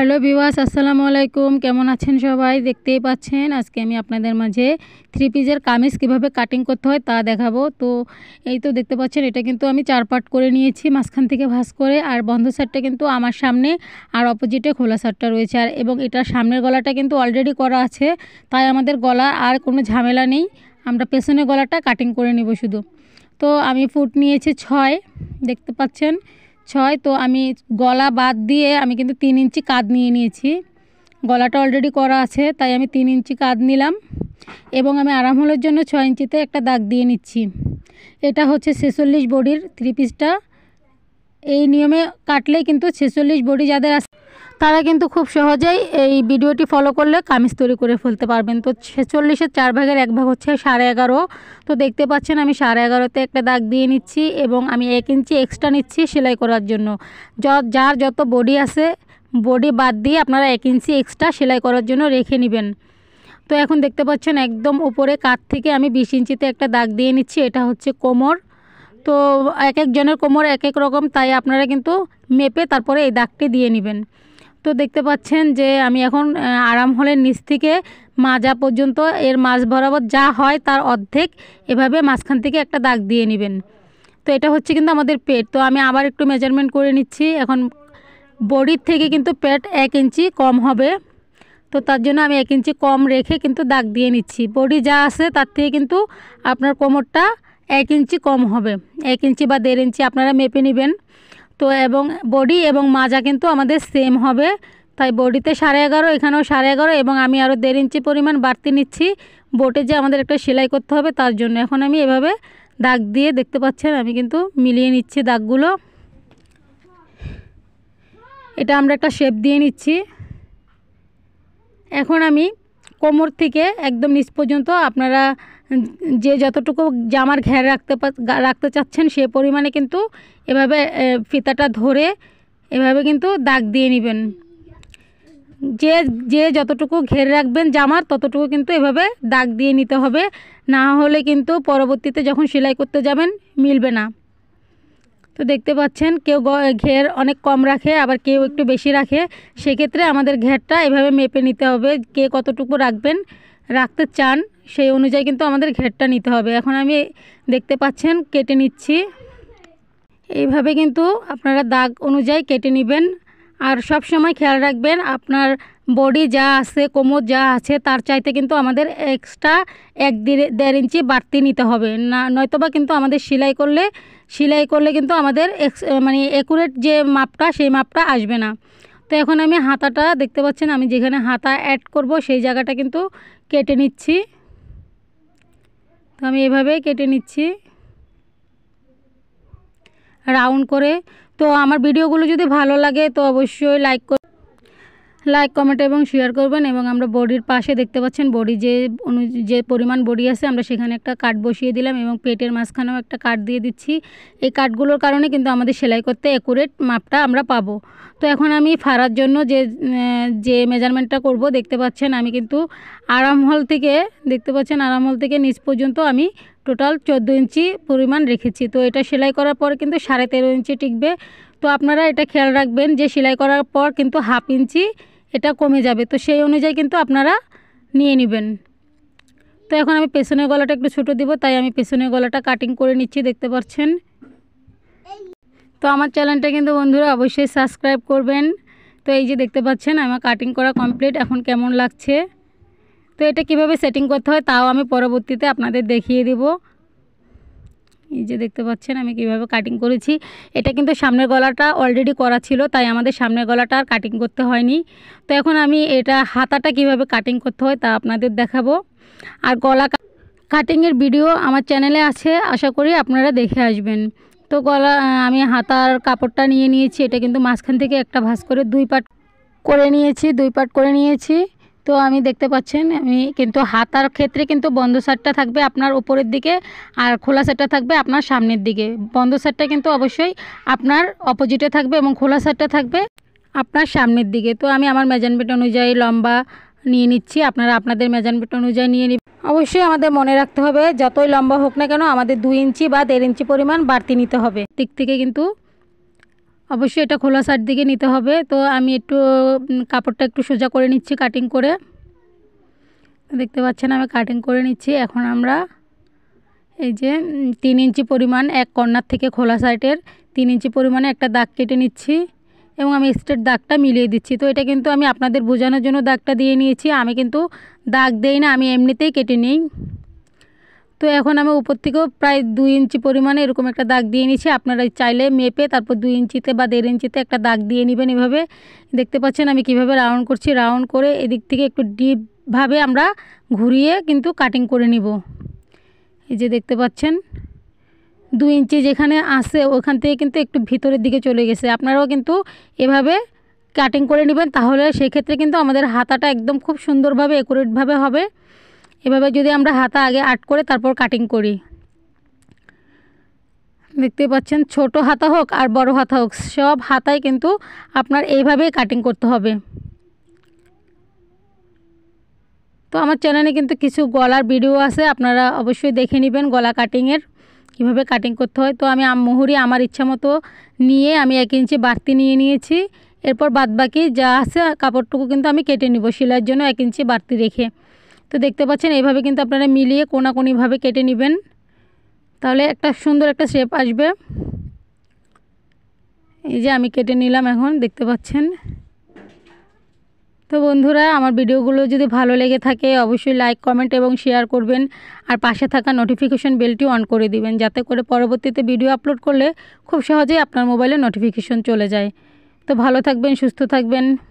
hello বিওয়াস আসসালামু আলাইকুম কেমন আছেন সবাই দেখতেই পাচ্ছেন আজকে আমি আপনাদের মাঝে থ্রি পিজের কামিজ কিভাবে কাটিং করতে হয় তা দেখাবো তো এই তো দেখতে পাচ্ছেন এটা কিন্তু আমি চার পাট করে নিয়েছি মাঝখান থেকে ভাস করে আর বন্ধ শার্টটা কিন্তু আমার সামনে আর অপোজিটে খোলা শার্টটা রয়েছে আর এবং এটার সামনের গলাটা কিন্তু অলরেডি করা আছে তাই আমাদের গলা আর কোনো ঝামেলা নেই আমরা পেছনের গলাটা কাটিং করে নিব শুধু তো আমি ফুট নিয়েছি ছয় দেখতে পাচ্ছেন ছয় তো আমি গলা বাদ দিয়ে আমি কিন্তু তিন ইঞ্চি কাঁধ নিয়ে নিয়েছি গলাটা অলরেডি করা আছে তাই আমি তিন ইঞ্চি কাঁধ নিলাম এবং আমি আরাম হলোর জন্য ছয় ইঞ্চিতে একটা দাগ দিয়ে নিচ্ছি এটা হচ্ছে ছেচল্লিশ বডির থ্রি পিসটা এই নিয়মে কাটলেই কিন্তু ছেচল্লিশ বডি যাদের আছে তারা কিন্তু খুব সহজেই এই ভিডিওটি ফলো করলে কামিজ তৈরি করে ফেলতে পারবেন তো ছেচল্লিশের চার ভাগের এক ভাগ হচ্ছে সাড়ে এগারো তো দেখতে পাচ্ছেন আমি সাড়ে এগারোতে একটা দাগ দিয়ে নিচ্ছি এবং আমি এক ইঞ্চি এক্সট্রা নিচ্ছি সেলাই করার জন্য যার যত বডি আছে বডি বাদ দিয়ে আপনারা এক ইঞ্চি এক্সট্রা সেলাই করার জন্য রেখে নেবেন তো এখন দেখতে পাচ্ছেন একদম উপরে কাঁধ থেকে আমি বিশ ইঞ্চিতে একটা দাগ দিয়ে নিচ্ছি এটা হচ্ছে কোমর তো এক একজনের কোমর এক এক রকম তাই আপনারা কিন্তু মেপে তারপরে এই দাগটি দিয়ে নেবেন তো দেখতে পাচ্ছেন যে আমি এখন আরাম হলের নিচ থেকে মাজা পর্যন্ত এর মাছ বরাবর যা হয় তার অর্ধেক এভাবে মাঝখান থেকে একটা দাগ দিয়ে নেবেন তো এটা হচ্ছে কিন্তু আমাদের পেট তো আমি আবার একটু মেজারমেন্ট করে নিচ্ছি এখন বডির থেকে কিন্তু পেট এক ইঞ্চি কম হবে তো তার জন্য আমি এক ইঞ্চি কম রেখে কিন্তু দাগ দিয়ে নিচ্ছি বডি যা আছে তার থেকে কিন্তু আপনার কোমরটা এক ইঞ্চি কম হবে এক ইঞ্চি বা দেড় ইঞ্চি আপনারা মেপে নেবেন তো এবং বডি এবং মাজা কিন্তু আমাদের সেম হবে তাই বডিতে সাড়ে এগারো এখানেও সাড়ে এগারো এবং আমি আরও দেড় ইঞ্চি পরিমাণ বাড়তি নিচ্ছি বোটে যে আমাদের একটা সেলাই করতে হবে তার জন্য এখন আমি এভাবে দাগ দিয়ে দেখতে পাচ্ছেন আমি কিন্তু মিলিয়ে নিচ্ছি দাগগুলো এটা আমরা একটা শেপ দিয়ে নিচ্ছি এখন আমি কোমর থেকে একদম নিচ পর্যন্ত আপনারা যে যতটুকু জামার ঘের রাখতে রাখতে চাচ্ছেন সে পরিমাণে কিন্তু এভাবে ফিতাটা ধরে এভাবে কিন্তু দাগ দিয়ে নেবেন যে যে যতটুকু ঘের রাখবেন জামার ততটুকু কিন্তু এভাবে দাগ দিয়ে নিতে হবে না হলে কিন্তু পরবর্তীতে যখন সেলাই করতে যাবেন মিলবে না তো দেখতে পাচ্ছেন কেউ ঘের অনেক কম রাখে আবার কেউ একটু বেশি রাখে সেক্ষেত্রে আমাদের ঘেরটা এভাবে মেপে নিতে হবে কে কতটুকু রাখবেন রাখতে চান সেই অনুযায়ী কিন্তু আমাদের ঘেরটা নিতে হবে এখন আমি দেখতে পাচ্ছেন কেটে নিচ্ছি এইভাবে কিন্তু আপনারা দাগ অনুযায়ী কেটে নেবেন আর সব সময় খেয়াল রাখবেন আপনার বডি যা আছে কোমর যা আছে তার চাইতে কিন্তু আমাদের এক্সট্রা এক দেড় ইঞ্চি বাড়তি নিতে হবে না নয়তোবা কিন্তু আমাদের সেলাই করলে সেলাই করলে কিন্তু আমাদের মানে একুরেট যে মাপটা সেই মাপটা আসবে না তো এখন আমি হাতাটা দেখতে পাচ্ছেন আমি যেখানে হাতা অ্যাড করব সেই জায়গাটা কিন্তু কেটে নিচ্ছি তো আমি এভাবে কেটে নিচ্ছি রাউন্ড করে তো আমার ভিডিওগুলো যদি ভালো লাগে তো অবশ্যই লাইক লাইক কমেন্ট এবং শেয়ার করবেন এবং আমরা বডির পাশে দেখতে পাচ্ছেন বডি যে অনু যে পরিমাণ বডি আছে আমরা সেখানে একটা কাট বসিয়ে দিলাম এবং পেটের মাঝখানেও একটা কাট দিয়ে দিচ্ছি এই কাটগুলোর কারণে কিন্তু আমাদের সেলাই করতে অ্যাকুরেট মাপটা আমরা পাবো তো এখন আমি ফারার জন্য যে যে মেজারমেন্টটা করব দেখতে পাচ্ছেন আমি কিন্তু আরামহল থেকে দেখতে পাচ্ছেন আরামহল থেকে নিচ পর্যন্ত আমি টোটাল চোদ্দো ইঞ্চি পরিমাণ রেখেছি তো এটা সেলাই করার পর কিন্তু সাড়ে তেরো ইঞ্চি টিকবে তো আপনারা এটা খেয়াল রাখবেন যে সেলাই করার পর কিন্তু হাফ ইঞ্চি এটা কমে যাবে তো সেই অনুযায়ী কিন্তু আপনারা নিয়ে নেবেন তো এখন আমি পেছনের গলাটা একটু ছোটো দিব তাই আমি পেছনের গলাটা কাটিং করে নিচ্ছি দেখতে পাচ্ছেন তো আমার চ্যানেলটা কিন্তু বন্ধুরা অবশ্যই সাবস্ক্রাইব করবেন তো এই যে দেখতে পাচ্ছেন আমার কাটিং করা কমপ্লিট এখন কেমন লাগছে তো এটা কিভাবে সেটিং করতে হয় তাও আমি পরবর্তীতে আপনাদের দেখিয়ে দিব এই যে দেখতে পাচ্ছেন আমি কিভাবে কাটিং করেছি এটা কিন্তু সামনের গলাটা অলরেডি করা ছিল তাই আমাদের সামনের গলাটা আর কাটিং করতে হয়নি তো এখন আমি এটা হাতাটা কিভাবে কাটিং করতে হয় তা আপনাদের দেখাবো আর গলা কাটিংয়ের ভিডিও আমার চ্যানেলে আছে আশা করি আপনারা দেখে আসবেন তো গলা আমি হাতার কাপড়টা নিয়ে নিয়েছি এটা কিন্তু মাঝখান থেকে একটা ভাস করে দুই পাট করে নিয়েছি দুই পাট করে নিয়েছি তো আমি দেখতে পাচ্ছেন আমি কিন্তু হাতার ক্ষেত্রে কিন্তু বন্ধ শার্টটা থাকবে আপনার ওপরের দিকে আর খোলা শার্টটা থাকবে আপনার সামনের দিকে বন্ধ শার্টটা কিন্তু অবশ্যই আপনার অপোজিটে থাকবে এবং খোলা শার্টটা থাকবে আপনার সামনের দিকে তো আমি আমার মেজারমেন্ট অনুযায়ী লম্বা নিয়ে নিচ্ছি আপনারা আপনাদের মেজারমেন্ট অনুযায়ী নিয়ে নিবেন অবশ্যই আমাদের মনে রাখতে হবে যতই লম্বা হোক না কেন আমাদের দুই ইঞ্চি বা দেড় ইঞ্চি পরিমাণ বাড়তি নিতে হবে দিক থেকে কিন্তু অবশ্যই এটা খোলা সাইড দিকে নিতে হবে তো আমি একটু কাপড়টা একটু সোজা করে নিচ্ছি কাটিং করে দেখতে পাচ্ছেন আমি কাটিং করে নিচ্ছি এখন আমরা এই যে তিন ইঞ্চি পরিমাণ এক কর্নার থেকে খোলা সাইডের তিন ইঞ্চি পরিমাণে একটা দাগ কেটে নিচ্ছি এবং আমি স্ট্রেট দাগটা মিলিয়ে দিচ্ছি তো এটা কিন্তু আমি আপনাদের বোঝানোর জন্য দাগটা দিয়ে নিয়েছি আমি কিন্তু দাগ দেই না আমি এমনিতেই কেটে নিই তো এখন আমি উপর থেকেও প্রায় দুই ইঞ্চি পরিমাণে এরকম একটা দাগ দিয়ে নিচ্ছি আপনারা চাইলে মেপে তারপর দুই ইঞ্চিতে বা দেড় ইঞ্চিতে একটা দাগ দিয়ে নেবেন এভাবে দেখতে পাচ্ছেন আমি কিভাবে রাউন্ড করছি রাউন্ড করে এদিক থেকে একটু ডিপভাবে আমরা ঘুরিয়ে কিন্তু কাটিং করে নিব এই যে দেখতে পাচ্ছেন দুই ইঞ্চি যেখানে আসে ওখান থেকে কিন্তু একটু ভিতরের দিকে চলে গেছে আপনারাও কিন্তু এভাবে কাটিং করে নেবেন তাহলে সেক্ষেত্রে কিন্তু আমাদের হাতাটা একদম খুব সুন্দরভাবে একুরেটভাবে হবে এভাবে যদি আমরা হাতা আগে আট করে তারপর কাটিং করি দেখতে পাচ্ছেন ছোট হাতা হোক আর বড় হাতা হোক সব হাতায় কিন্তু আপনার এইভাবেই কাটিং করতে হবে তো আমার চ্যানেলে কিন্তু কিছু গলার ভিডিও আছে আপনারা অবশ্যই দেখে নেবেন গলা কাটিংয়ের কিভাবে কাটিং করতে হয় তো আমি মুহুরি আমার ইচ্ছা মতো নিয়ে আমি এক ইঞ্চি বাড়তি নিয়ে নিয়েছি এরপর বাদবাকি যা আছে কাপড়টুকু কিন্তু আমি কেটে নিব সেলাইয়ের জন্য এক ইঞ্চি বাড়তি রেখে তো দেখতে পাচ্ছেন এইভাবে কিন্তু আপনারা মিলিয়ে কোনাকোনিভাবে কেটে নেবেন তাহলে একটা সুন্দর একটা শেপ আসবে এই যে আমি কেটে নিলাম এখন দেখতে পাচ্ছেন তো বন্ধুরা আমার ভিডিওগুলো যদি ভালো লেগে থাকে অবশ্যই লাইক কমেন্ট এবং শেয়ার করবেন আর পাশে থাকা নোটিফিকেশন বেলটি অন করে দিবেন যাতে করে পরবর্তীতে ভিডিও আপলোড করলে খুব সহজেই আপনার মোবাইলে নোটিফিকেশন চলে যায় তো ভালো থাকবেন সুস্থ থাকবেন